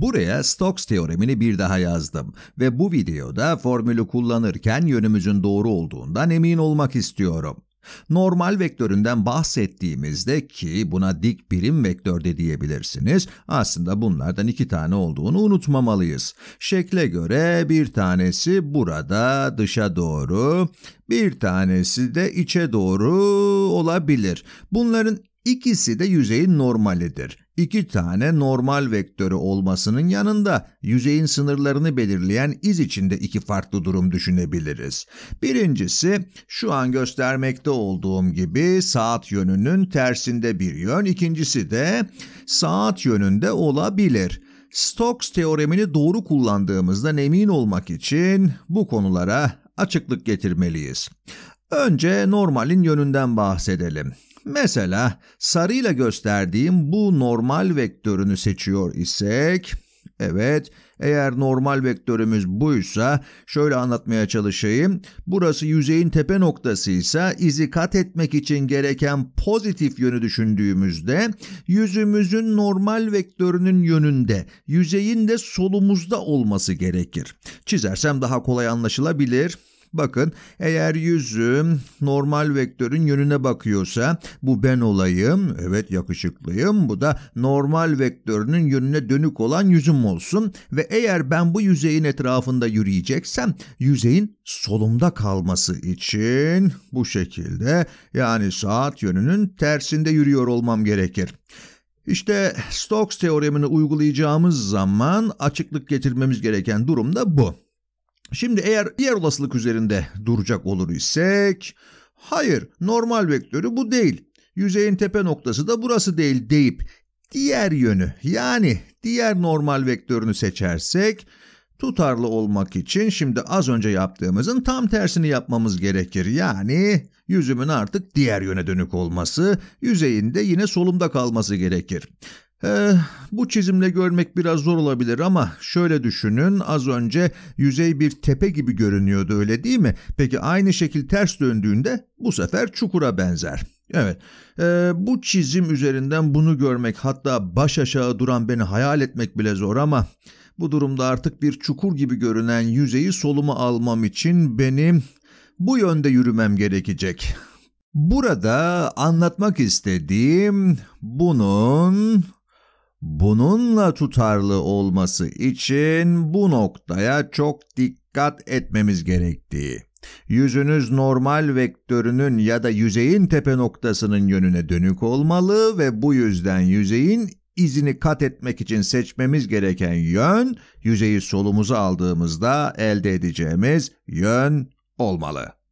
Buraya Stokes teoremini bir daha yazdım ve bu videoda formülü kullanırken yönümüzün doğru olduğundan emin olmak istiyorum. Normal vektöründen bahsettiğimizde ki buna dik birim vektör de diyebilirsiniz, aslında bunlardan iki tane olduğunu unutmamalıyız. Şekle göre bir tanesi burada dışa doğru, bir tanesi de içe doğru olabilir. Bunların ikisi de yüzeyin normalidir iki tane normal vektörü olmasının yanında yüzeyin sınırlarını belirleyen iz içinde iki farklı durum düşünebiliriz. Birincisi şu an göstermekte olduğum gibi saat yönünün tersinde bir yön, ikincisi de saat yönünde olabilir. Stokes teoremini doğru kullandığımızdan emin olmak için bu konulara açıklık getirmeliyiz. Önce normalin yönünden bahsedelim. Mesela sarıyla gösterdiğim bu normal vektörünü seçiyor isek, evet eğer normal vektörümüz buysa şöyle anlatmaya çalışayım. Burası yüzeyin tepe noktasıysa, ise izi kat etmek için gereken pozitif yönü düşündüğümüzde yüzümüzün normal vektörünün yönünde, yüzeyin de solumuzda olması gerekir. Çizersem daha kolay anlaşılabilir. Bakın eğer yüzüm normal vektörün yönüne bakıyorsa bu ben olayım. Evet yakışıklıyım. Bu da normal vektörünün yönüne dönük olan yüzüm olsun. Ve eğer ben bu yüzeyin etrafında yürüyeceksem yüzeyin solumda kalması için bu şekilde yani saat yönünün tersinde yürüyor olmam gerekir. İşte Stokes teoremini uygulayacağımız zaman açıklık getirmemiz gereken durum da bu. Şimdi eğer diğer olasılık üzerinde duracak olur isek, hayır normal vektörü bu değil, yüzeyin tepe noktası da burası değil deyip diğer yönü yani diğer normal vektörünü seçersek tutarlı olmak için şimdi az önce yaptığımızın tam tersini yapmamız gerekir. Yani yüzümün artık diğer yöne dönük olması, yüzeyinde yine solumda kalması gerekir. Ee, bu çizimle görmek biraz zor olabilir ama şöyle düşünün az önce yüzey bir tepe gibi görünüyordu öyle değil mi? Peki aynı şekil ters döndüğünde bu sefer çukura benzer. Evet e, bu çizim üzerinden bunu görmek hatta baş aşağı duran beni hayal etmek bile zor ama bu durumda artık bir çukur gibi görünen yüzeyi soluma almam için benim bu yönde yürümem gerekecek. Burada anlatmak istediğim bunun Bununla tutarlı olması için bu noktaya çok dikkat etmemiz gerektiği. Yüzünüz normal vektörünün ya da yüzeyin tepe noktasının yönüne dönük olmalı ve bu yüzden yüzeyin izini kat etmek için seçmemiz gereken yön, yüzeyi solumuza aldığımızda elde edeceğimiz yön olmalı.